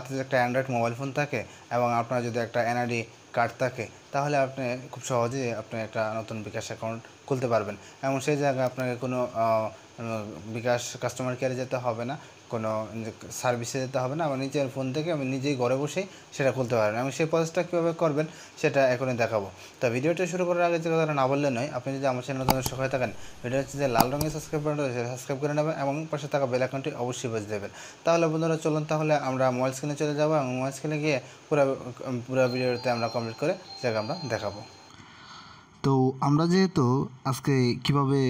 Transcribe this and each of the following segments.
হাতে একটা Android mobile phone থাকে এবং আপনার যদি একটা এনআইডি কার্ড থাকে তাহলে আপনি খুব সহজেই আপনি একটা নতুন বিকাশ অ্যাকাউন্ট খুলতে পারবেন এবং সেই জায়গায় আপনাকে কোনো বিকাশ কাস্টমার কেয়ারে যেতে হবে না কোনো সার্ভিসে যেতে হবে না আমার নিজের ফোন থেকে আমি নিজেই ঘরে বসেই সেটা খুলতে পারবেন আমি সেই প্রসেসটা কীভাবে করবেন সেটা এখনই দেখাবো তো ভিডিওটা শুরু করার আগে যে কথাটা না বললে নয় আপনি যদি আমার চ্যানেল দর্শক হয়ে থাকেন ভিডিও হচ্ছে যে লাল রঙের সাবস্ক্রাইব করেন সেটা সাবস্ক্রাইব করে নেবেন এবং পাশে থাকা বেল আইকনটি অবশ্যই বেজে দেবেন তাহলে বন্ধুরা চলুন তাহলে আমরা মোবাইল স্ক্রিনে চলে যাবো এবং মোবাইল স্ক্রিনে গিয়ে পুরো পুরো ভিডিওতে আমরা কমপ্লিট করে জায়গা আমরা দেখাবো তো আমরা যেহেতু আজকে কিভাবে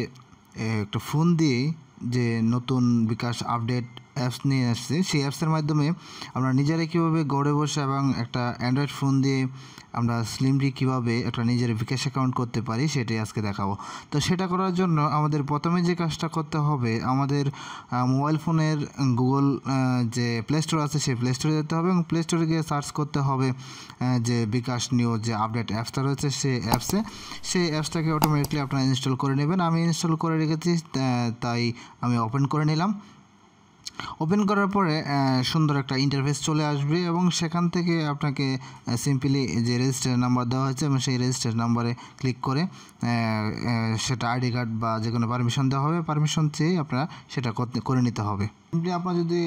একটা ফোন দিয়ে যে নতুন বিকাশ আপডেট অ্যাপস নিয়ে আসছে সেই অ্যাপসের মাধ্যমে আমরা নিজেরা কীভাবে গড়ে বসে এবং একটা অ্যান্ড্রয়েড ফোন দিয়ে আমরা স্লিমলি কীভাবে একটা নিজের বিকাশ অ্যাকাউন্ট করতে পারি সেটাই আজকে দেখাবো তো সেটা করার জন্য আমাদের প্রথমে যে কাজটা করতে হবে আমাদের মোবাইল ফোনের গুগল যে প্লে স্টোর আছে সেই প্লে স্টোরে যেতে হবে এবং প্লে স্টোরে গিয়ে সার্চ করতে হবে যে বিকাশ নিউ যে আপডেট অ্যাপসটা রয়েছে সেই অ্যাপসে সেই অ্যাপসটাকে অটোমেটিকলি আপনারা ইনস্টল করে নেবেন আমি ইনস্টল করে রেখেছি তাই আমি ওপেন করে নিলাম ওপেন করার পরে সুন্দর একটা ইন্টারফেস চলে আসবে এবং সেখান থেকে আপনাকে সিম্পলি যে রেজিস্টার নাম্বার দেওয়া হয়েছে এবং সেই রেজিস্টার নাম্বারে ক্লিক করে সেটা আইডি কার্ড বা যে কোনো পারমিশন দেওয়া হবে পারমিশন চেয়ে আপনার সেটা করে নিতে হবে সিম্পলি আপনার যদি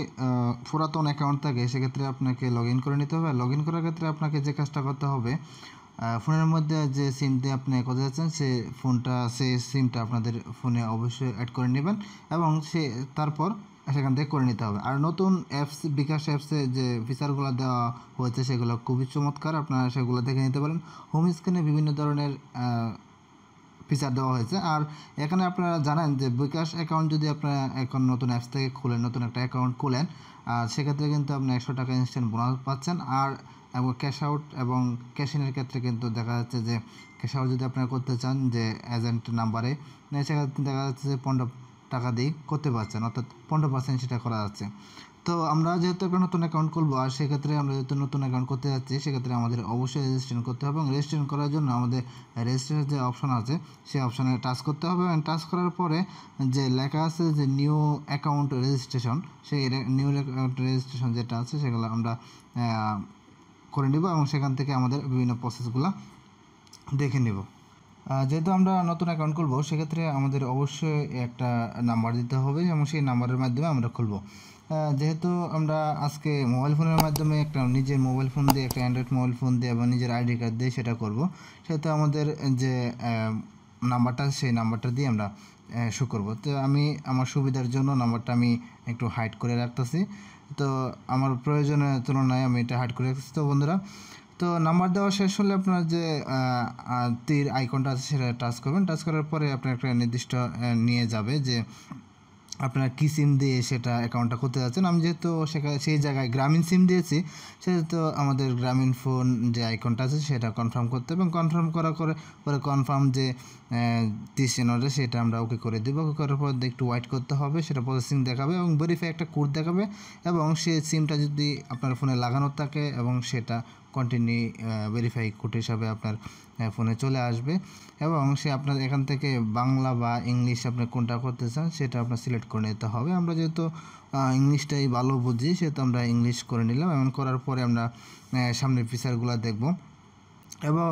পুরাতন অ্যাকাউন্ট থাকে সেক্ষেত্রে আপনাকে লগ করে নিতে হবে লগ করার ক্ষেত্রে আপনাকে যে কাজটা করতে হবে ফোনের মধ্যে যে সিম দিয়ে আপনি করতে যাচ্ছেন সে ফোনটা সে সিমটা আপনাদের ফোনে অবশ্যই অ্যাড করে নেবেন এবং সে তারপর সেখান থেকে করে নিতে হবে আর নতুন অ্যাপস বিকাশ অ্যাপসে যে ফিচারগুলো দেওয়া হয়েছে সেগুলো খুবই চমৎকার আপনারা সেগুলো দেখে নিতে পারেন হোম স্ক্রিনে বিভিন্ন ধরনের ফিচার দেওয়া হয়েছে আর এখানে আপনারা জানেন যে বিকাশ অ্যাকাউন্ট যদি আপনারা এখন নতুন অ্যাপস থেকে খুলেন নতুন একটা অ্যাকাউন্ট খুলেন আর সেক্ষেত্রে কিন্তু আপনি একশো টাকা ইনস্ট্যান্ট বোনাস পাচ্ছেন আর এবং ক্যাশ আউট এবং ক্যাশ ইনের ক্ষেত্রে কিন্তু দেখা যাচ্ছে যে ক্যাশ আউট যদি আপনারা করতে চান যে এজেন্ট নাম্বারে সেক্ষেত্রে দেখা যাচ্ছে যে পনেরো টাকা দিয়ে করতে পারছেন অর্থাৎ পনেরো পার্সেন্ট সেটা করা যাচ্ছে তো আমরা যেহেতু একটা নতুন অ্যাকাউন্ট খুলবো আর সেক্ষেত্রে আমরা যেহেতু নতুন অ্যাকাউন্ট করতে যাচ্ছি সেক্ষেত্রে আমাদের অবশ্যই রেজিস্ট্রেশন করতে হবে এবং রেজিস্ট্রেশন করার জন্য আমাদের রেজিস্ট্রেশনের যে অপশান আছে সেই অপশানে টাচ করতে হবে এবং টাচ করার পরে যে লেখা আছে যে নিউ অ্যাকাউন্ট রেজিস্ট্রেশন সেই নিউ অ্যাকাউন্ট রেজিস্ট্রেশন যেটা আছে সেগুলো আমরা করে নেব এবং সেখান থেকে আমাদের বিভিন্ন প্রসেসগুলো দেখে নেব যেহেতু আমরা নতুন অ্যাকাউন্ট খুলবো সেক্ষেত্রে আমাদের অবশ্যই একটা নাম্বার দিতে হবে এবং সেই নাম্বারের মাধ্যমে আমরা খুলবো যেহেতু আমরা আজকে মোবাইল ফোনের মাধ্যমে একটা নিজের মোবাইল ফোন দিয়ে একটা অ্যান্ড্রয়েড মোবাইল ফোন দিয়ে বা নিজের আইডি কার্ড দিয়ে সেটা করব সেহেতু আমাদের যে নাম্বারটা সেই নাম্বারটা দিয়ে আমরা শো করব তো আমি আমার সুবিধার জন্য নাম্বারটা আমি একটু হাইড করে রাখতেছি তো আমার প্রয়োজনের তুলনায় আমি এটা হাইড করে রাখতেছি তো বন্ধুরা তো নাম্বার দেওয়া শেষ হলে আপনার যে তীর আইকনটা আছে সেটা টাচ করবেন টাচ করার পরে আপনার একটা নির্দিষ্ট নিয়ে যাবে যে আপনার কী সিম দিয়ে সেটা অ্যাকাউন্টটা করতে যাচ্ছেন আমি যেহেতু সেখানে সেই জায়গায় গ্রামীণ সিম দিয়েছি সেহেতু আমাদের গ্রামীণ ফোন যে আইকনটা আছে সেটা কনফার্ম করতে এবং কনফার্ম করার করে পরে কনফার্ম যে তিসেনটা সেটা আমরা ওকে করে দেবো ওকে করার পর একটু ওয়াইট করতে হবে সেটা প্রসেসিং দেখাবে এবং ভেরিফাই একটা কোড দেখাবে এবং সে সিমটা যদি আপনার ফোনে লাগানো থাকে এবং সেটা কন্টিনিউ ভেরিফাই কোড হিসাবে আপনার ফোনে চলে আসবে এবং সে আপনার এখান থেকে বাংলা বা ইংলিশ আপনি কোনটা করতে চান সেটা আপনার সিলেক্ট করে নিতে হবে আমরা যেহেতু ইংলিশটাই ভালো বুঝি সেহেতু আমরা ইংলিশ করে নিলাম এমন করার পরে আমরা সামনের ফিচারগুলো দেখব এবং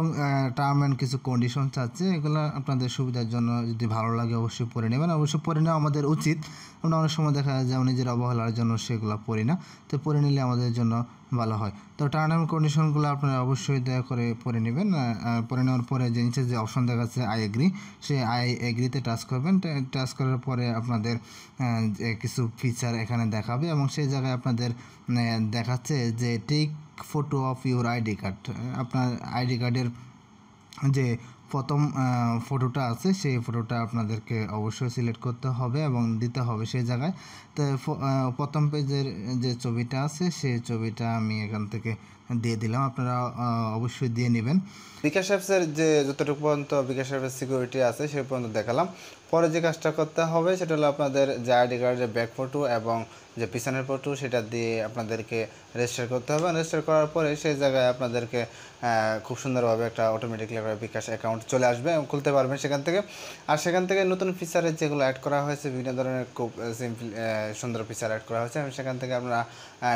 টার্ম অ্যান্ড কিছু কন্ডিশন চাচ্ছে এগুলো আপনাদের সুবিধার জন্য যদি ভালো লাগে অবশ্যই পড়ে নেবেন অবশ্যই পড়ে নেওয়া আমাদের উচিত আমরা অনেক সময় দেখা যায় যে নিজের অবহেলার জন্য সেগুলো পড়ি না তো পড়ে নিলে আমাদের জন্য ভালো হয় তো টার্ম কন্ডিশনগুলো আপনারা অবশ্যই দয়া করে পড়ে নেবেন পড়ে নেওয়ার পরে যে নিচে যে অপশন দেখা যাচ্ছে আই এগ্রি সেই আই এগ্রিতে টাচ করবেন টাচ করার পরে আপনাদের কিছু ফিচার এখানে দেখাবে এবং সেই জায়গায় আপনাদের দেখাচ্ছে যে take photo of your ID card আপনার আইডি কার্ডের যে প্রথম ফটোটা আছে সেই ফটোটা আপনাদেরকে অবশ্যই সিলেক্ট করতে হবে এবং দিতে হবে সেই জায়গায় তো প্রথম পেজের যে ছবিটা আছে সেই ছবিটা আমি এখান থেকে দিয়ে দিলাম আপনারা অবশ্যই দিয়ে নেবেন বিকাশ অ্যাপসের যে যতটুকু পর্যন্ত বিকাশ অ্যাপের সিকিউরিটি আছে সে পর্যন্ত দেখালাম পরে যে কাজটা করতে হবে সেটা হলো আপনাদের যে আইডি কার্ডের ব্যাক ফটো এবং যে পিছনের ফটো সেটা দিয়ে আপনাদেরকে রেজিস্টার করতে হবে রেজিস্টার করার পরে সেই জায়গায় আপনাদেরকে খুব সুন্দরভাবে একটা অটোমেটিকলি একটা বিকাশ অ্যাকাউন্ট চলে আসবে এবং খুলতে পারবেন সেখান থেকে আর সেখান থেকে নতুন ফিচারের যেগুলো অ্যাড করা হয়েছে বিভিন্ন ধরনের খুব সিম্পল সুন্দর ফিচার অ্যাড করা হয়েছে এবং সেখান থেকে আপনারা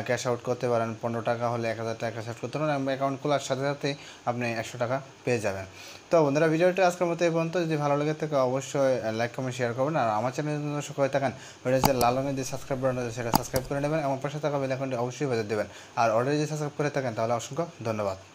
ক্যাশ আউট করতে পারেন পনেরো টাকা হলে এক হাজার টাকা সার্চ করতে পারেন অ্যাকাউন্ট খোলার সাথে সাথে আপনি একশো টাকা পেয়ে যাবেন তো বন্ধুরা ভিডিওটি আজকের মতো এই পর্যন্ত যদি ভালো লাগে থাকে অবশ্যই লাইক কমেন্ট শেয়ার করবেন আর আমার চ্যানেল সুখ হয়ে থাকেন ওটা যে লাল রঙের যে সাবস্ক্রাইব বাটন আছে সেটা সাবস্ক্রাইব করে নেবেন এবং পাশে থাকা বেল অবশ্যই বাজার দেবেন আর অলরেডি যদি সাবস্ক্রাইব করে থাকেন তাহলে অসংখ্য ধন্যবাদ